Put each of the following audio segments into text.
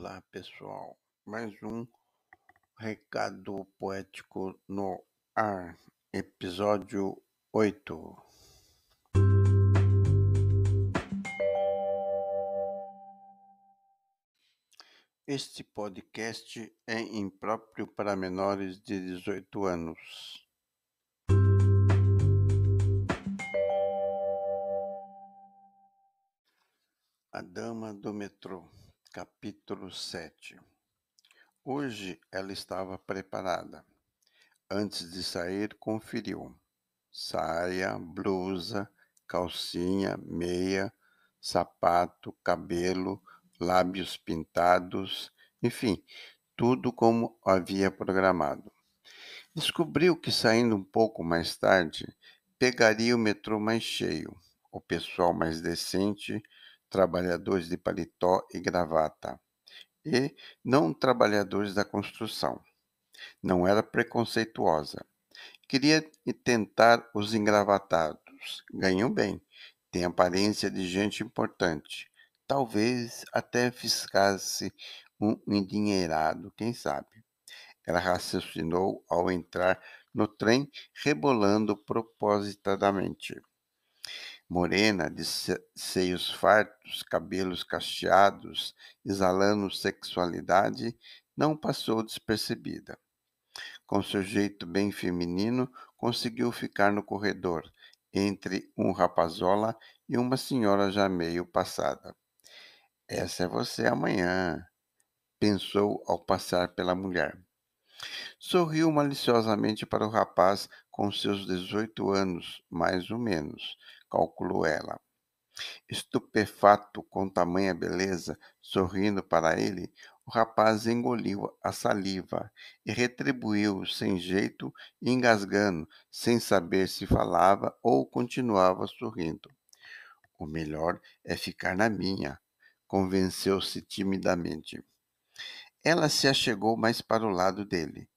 Olá, pessoal. Mais um recado poético no ar, episódio 8. Este podcast é impróprio para menores de 18 anos. A Dama do Metrô. Capítulo 7 Hoje ela estava preparada. Antes de sair, conferiu saia, blusa, calcinha, meia, sapato, cabelo, lábios pintados, enfim, tudo como havia programado. Descobriu que saindo um pouco mais tarde, pegaria o metrô mais cheio, o pessoal mais decente, trabalhadores de paletó e gravata, e não trabalhadores da construção. Não era preconceituosa. Queria tentar os engravatados. Ganham bem, Tem aparência de gente importante. Talvez até fiscasse um endinheirado, quem sabe? Ela raciocinou ao entrar no trem, rebolando propositadamente morena, de seios fartos, cabelos cacheados, exalando sexualidade, não passou despercebida. Com seu jeito bem feminino, conseguiu ficar no corredor, entre um rapazola e uma senhora já meio passada. Essa é você amanhã, pensou ao passar pela mulher. Sorriu maliciosamente para o rapaz com seus 18 anos, mais ou menos, calculou ela. Estupefato com tamanha beleza, sorrindo para ele, o rapaz engoliu a saliva e retribuiu sem jeito, engasgando, sem saber se falava ou continuava sorrindo. O melhor é ficar na minha, convenceu-se timidamente. Ela se achegou mais para o lado dele.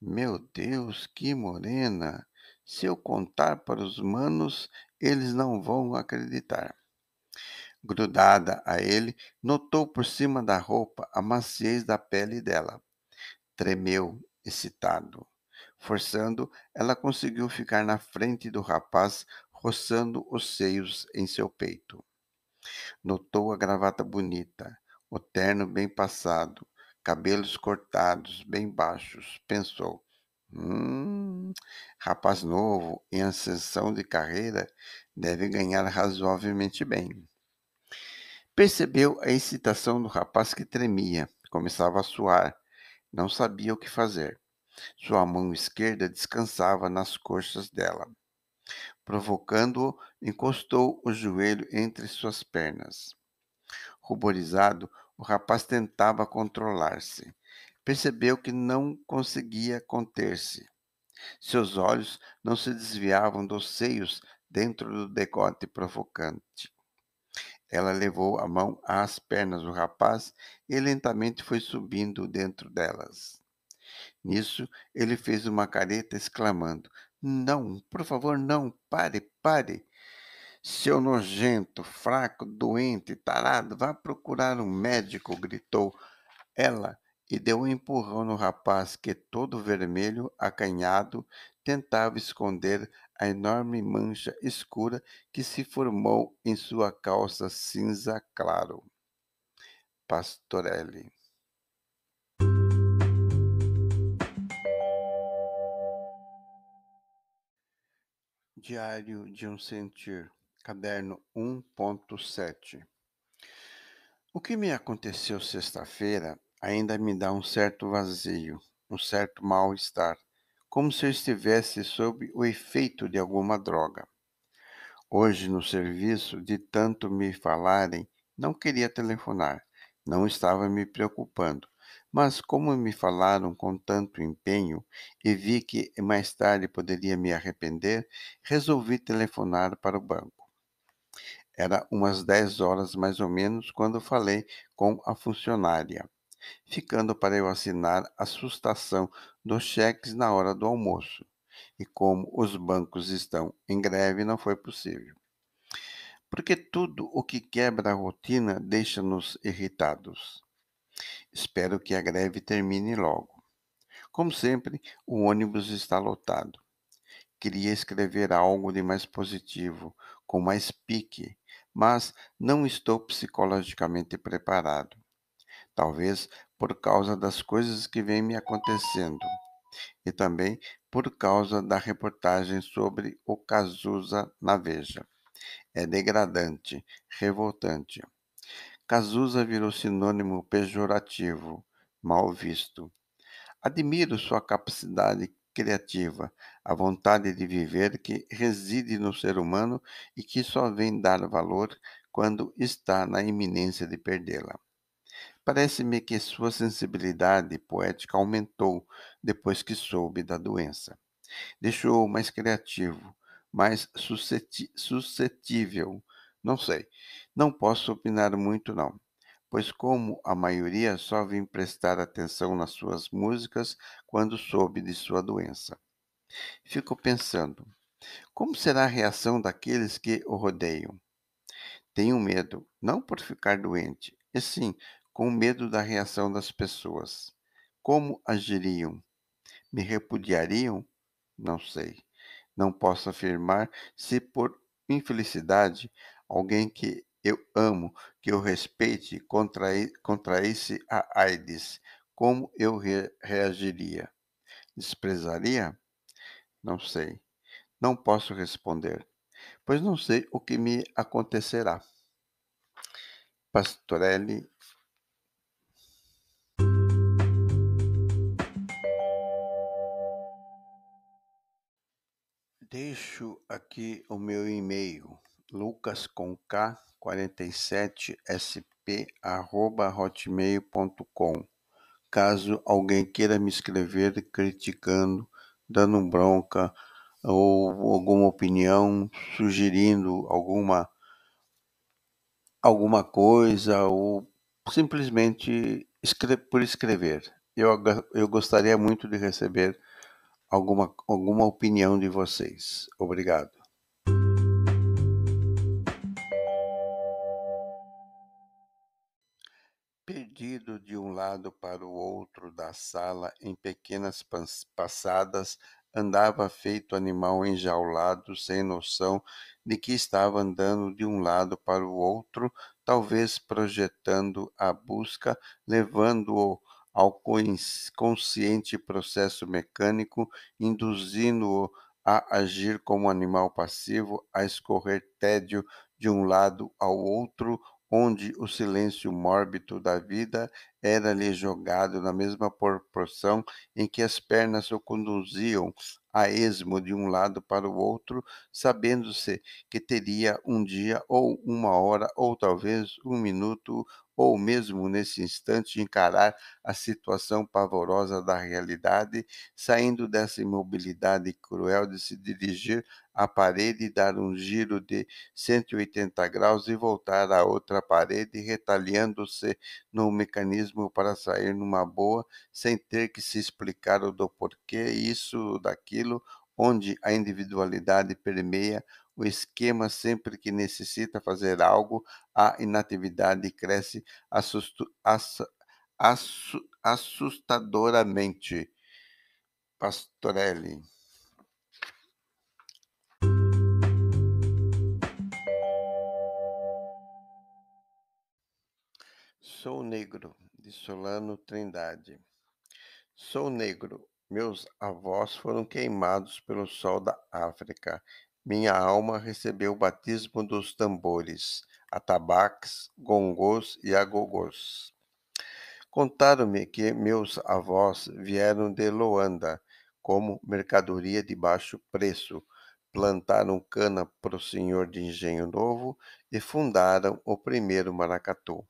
Meu Deus, que morena! Se eu contar para os manos, eles não vão acreditar. Grudada a ele, notou por cima da roupa a maciez da pele dela. Tremeu, excitado. Forçando, ela conseguiu ficar na frente do rapaz, roçando os seios em seu peito. Notou a gravata bonita, o terno bem passado, cabelos cortados bem baixos, pensou: Hum, rapaz novo em ascensão de carreira deve ganhar razoavelmente bem. Percebeu a excitação do rapaz que tremia, começava a suar, não sabia o que fazer. Sua mão esquerda descansava nas coxas dela. Provocando-o, encostou o joelho entre suas pernas. Ruborizado, o rapaz tentava controlar-se. Percebeu que não conseguia conter-se. Seus olhos não se desviavam dos seios dentro do decote provocante. Ela levou a mão às pernas do rapaz e lentamente foi subindo dentro delas. Nisso, ele fez uma careta exclamando: Não, por favor, não, pare, pare. Seu nojento, fraco, doente, tarado, vá procurar um médico, gritou ela e deu um empurrão no rapaz que, todo vermelho, acanhado, tentava esconder a enorme mancha escura que se formou em sua calça cinza claro. Pastorelli. Diário de um sentir caderno 1.7. O que me aconteceu sexta-feira ainda me dá um certo vazio, um certo mal-estar, como se eu estivesse sob o efeito de alguma droga. Hoje, no serviço, de tanto me falarem, não queria telefonar, não estava me preocupando. Mas, como me falaram com tanto empenho e vi que mais tarde poderia me arrepender, resolvi telefonar para o banco. Era umas dez horas mais ou menos quando falei com a funcionária, ficando para eu assinar a sustação dos cheques na hora do almoço. E como os bancos estão em greve, não foi possível. Porque tudo o que quebra a rotina deixa-nos irritados. Espero que a greve termine logo. Como sempre, o ônibus está lotado. Queria escrever algo de mais positivo, com mais pique, mas não estou psicologicamente preparado. Talvez por causa das coisas que vêm me acontecendo e também por causa da reportagem sobre o Cazuza na Veja. É degradante, revoltante. Cazuza virou sinônimo pejorativo, mal visto. Admiro sua capacidade criativa, a vontade de viver que reside no ser humano e que só vem dar valor quando está na iminência de perdê-la. Parece-me que sua sensibilidade poética aumentou depois que soube da doença. Deixou-o mais criativo, mais suscetível. Não sei. Não posso opinar muito, não pois como a maioria só vim prestar atenção nas suas músicas quando soube de sua doença. Fico pensando, como será a reação daqueles que o rodeiam? Tenho medo, não por ficar doente, e sim com medo da reação das pessoas. Como agiriam? Me repudiariam? Não sei. Não posso afirmar se por infelicidade alguém que eu amo que eu respeite contrai, contraísse a AIDS. Como eu re, reagiria? Desprezaria? Não sei. Não posso responder, pois não sei o que me acontecerá. Pastorelli Deixo aqui o meu e-mail lucas com k 47 sp arroba hotmail.com caso alguém queira me escrever criticando, dando bronca ou alguma opinião, sugerindo alguma alguma coisa ou simplesmente escre por escrever. Eu, eu gostaria muito de receber alguma, alguma opinião de vocês. Obrigado. sentido de um lado para o outro da sala em pequenas passadas, andava feito animal enjaulado, sem noção de que estava andando de um lado para o outro, talvez projetando a busca, levando-o ao consciente processo mecânico, induzindo-o a agir como animal passivo, a escorrer tédio de um lado ao outro, onde o silêncio mórbido da vida era-lhe jogado na mesma proporção em que as pernas o conduziam a esmo de um lado para o outro, sabendo-se que teria um dia ou uma hora ou talvez um minuto ou mesmo nesse instante encarar a situação pavorosa da realidade, saindo dessa imobilidade cruel de se dirigir à parede e dar um giro de 180 graus e voltar à outra parede, retaliando-se no mecanismo para sair numa boa, sem ter que se explicar o do porquê, isso, daquilo, onde a individualidade permeia o esquema sempre que necessita fazer algo, a inatividade cresce ass, ass, assustadoramente. Pastorelli. Sou negro, de Solano Trindade. Sou negro. Meus avós foram queimados pelo sol da África minha alma recebeu o batismo dos tambores, atabaques, gongos e agogôs. Contaram-me que meus avós vieram de Loanda como mercadoria de baixo preço, plantaram cana para o senhor de engenho novo e fundaram o primeiro maracatu.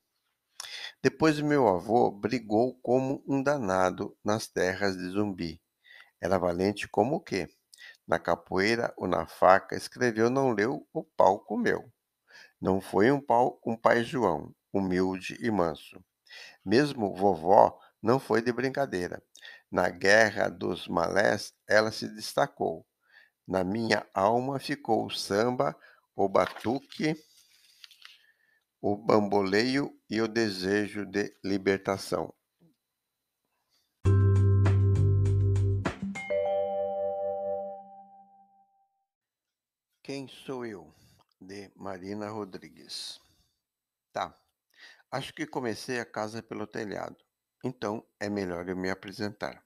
Depois meu avô brigou como um danado nas terras de Zumbi. Era valente como o quê? na capoeira ou na faca, escreveu, não leu, o pau comeu. Não foi um, pau, um pai João, humilde e manso. Mesmo vovó não foi de brincadeira. Na guerra dos malés, ela se destacou. Na minha alma ficou o samba, o batuque, o bamboleio e o desejo de libertação. Quem sou eu? De Marina Rodrigues. Tá. Acho que comecei a casa pelo telhado. Então é melhor eu me apresentar.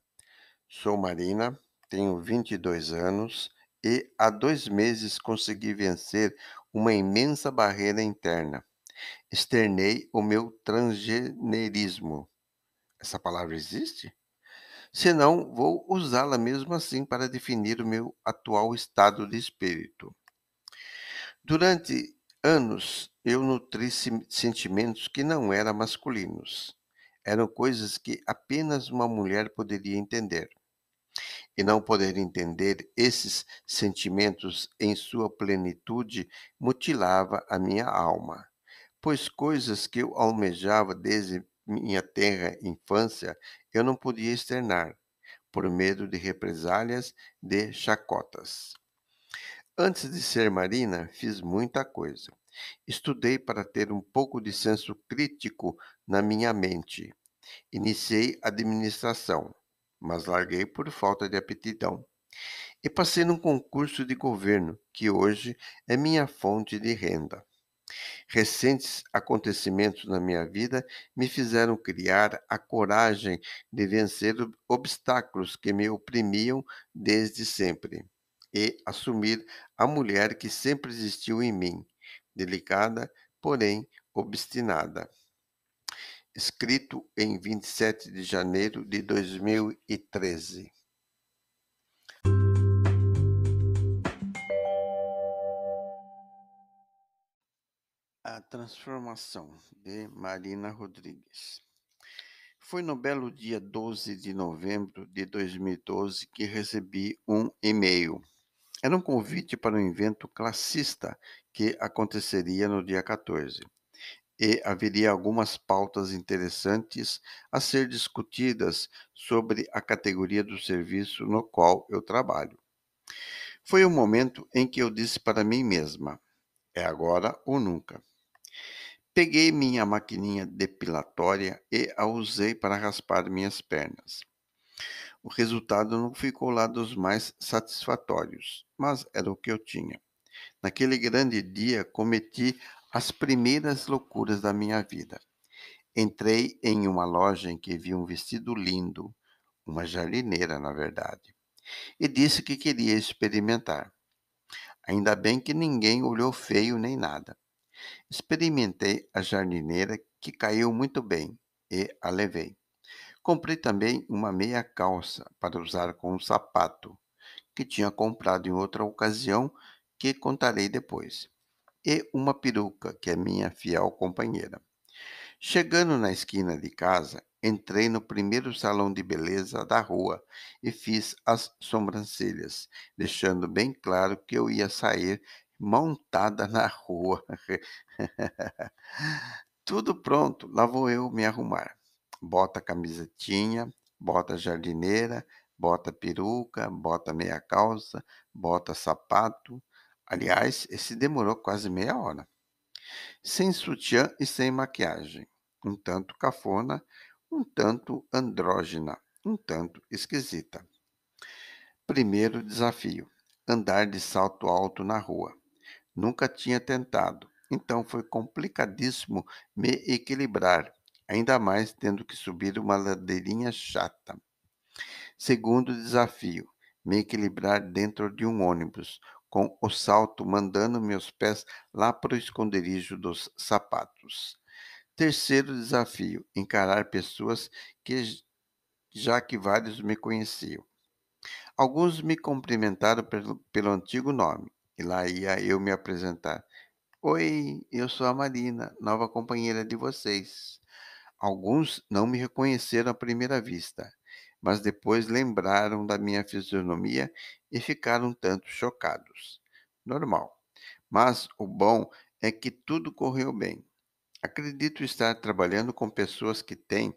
Sou Marina, tenho 22 anos e há dois meses consegui vencer uma imensa barreira interna. Externei o meu transgenerismo. Essa palavra existe? Se não, vou usá-la mesmo assim para definir o meu atual estado de espírito. Durante anos eu nutri sentimentos que não eram masculinos. Eram coisas que apenas uma mulher poderia entender. E não poder entender esses sentimentos em sua plenitude mutilava a minha alma, pois coisas que eu almejava desde minha terra infância eu não podia externar, por medo de represálias, de chacotas. Antes de ser marina, fiz muita coisa. Estudei para ter um pouco de senso crítico na minha mente. Iniciei administração, mas larguei por falta de aptidão. E passei num concurso de governo, que hoje é minha fonte de renda. Recentes acontecimentos na minha vida me fizeram criar a coragem de vencer obstáculos que me oprimiam desde sempre e assumir a mulher que sempre existiu em mim, delicada, porém obstinada. Escrito em 27 de janeiro de 2013. A transformação de Marina Rodrigues. Foi no belo dia 12 de novembro de 2012 que recebi um e-mail era um convite para um evento classista que aconteceria no dia 14 e haveria algumas pautas interessantes a ser discutidas sobre a categoria do serviço no qual eu trabalho. Foi o um momento em que eu disse para mim mesma: é agora ou nunca. Peguei minha maquininha depilatória e a usei para raspar minhas pernas. O resultado não ficou lá dos mais satisfatórios mas era o que eu tinha. Naquele grande dia cometi as primeiras loucuras da minha vida. Entrei em uma loja em que vi um vestido lindo, uma jardineira, na verdade, e disse que queria experimentar. Ainda bem que ninguém olhou feio nem nada. Experimentei a jardineira que caiu muito bem e a levei. Comprei também uma meia calça para usar com um sapato que tinha comprado em outra ocasião, que contarei depois, e uma peruca, que é minha fiel companheira. Chegando na esquina de casa, entrei no primeiro salão de beleza da rua e fiz as sobrancelhas, deixando bem claro que eu ia sair montada na rua. Tudo pronto, lá vou eu me arrumar. Bota a camisetinha, bota a jardineira, bota peruca, bota meia calça, bota sapato. Aliás, esse demorou quase meia hora. Sem sutiã e sem maquiagem. Um tanto cafona, um tanto andrógena, um tanto esquisita. Primeiro desafio: andar de salto alto na rua. Nunca tinha tentado, então foi complicadíssimo me equilibrar, ainda mais tendo que subir uma ladeirinha chata. Segundo desafio: me equilibrar dentro de um ônibus, com o salto mandando meus pés lá para o esconderijo dos sapatos. Terceiro desafio: encarar pessoas que já que vários me conheciam. Alguns me cumprimentaram pelo, pelo antigo nome, e lá ia eu me apresentar. Oi, eu sou a Marina, nova companheira de vocês. Alguns não me reconheceram à primeira vista mas depois lembraram da minha fisionomia e ficaram um tanto chocados. Normal. Mas o bom é que tudo correu bem. Acredito estar trabalhando com pessoas que têm,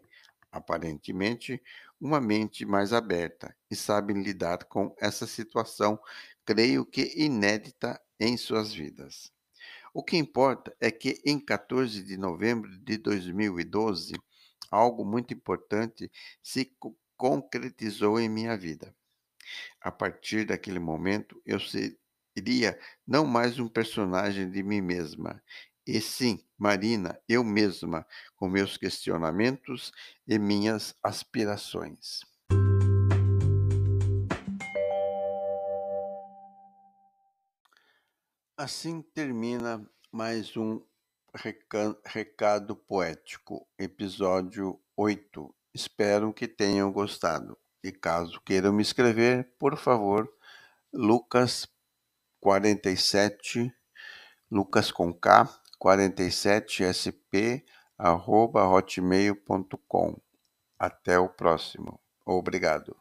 aparentemente, uma mente mais aberta e sabem lidar com essa situação, creio que inédita em suas vidas. O que importa é que em 14 de novembro de 2012, algo muito importante se concretizou em minha vida. A partir daquele momento, eu seria não mais um personagem de mim mesma, e sim, Marina, eu mesma, com meus questionamentos e minhas aspirações. Assim termina mais um recado poético, episódio 8 Espero que tenham gostado. E caso queiram me escrever, por favor, lucas47, lucas com K, 47sp, arroba hotmail.com. Até o próximo. Obrigado.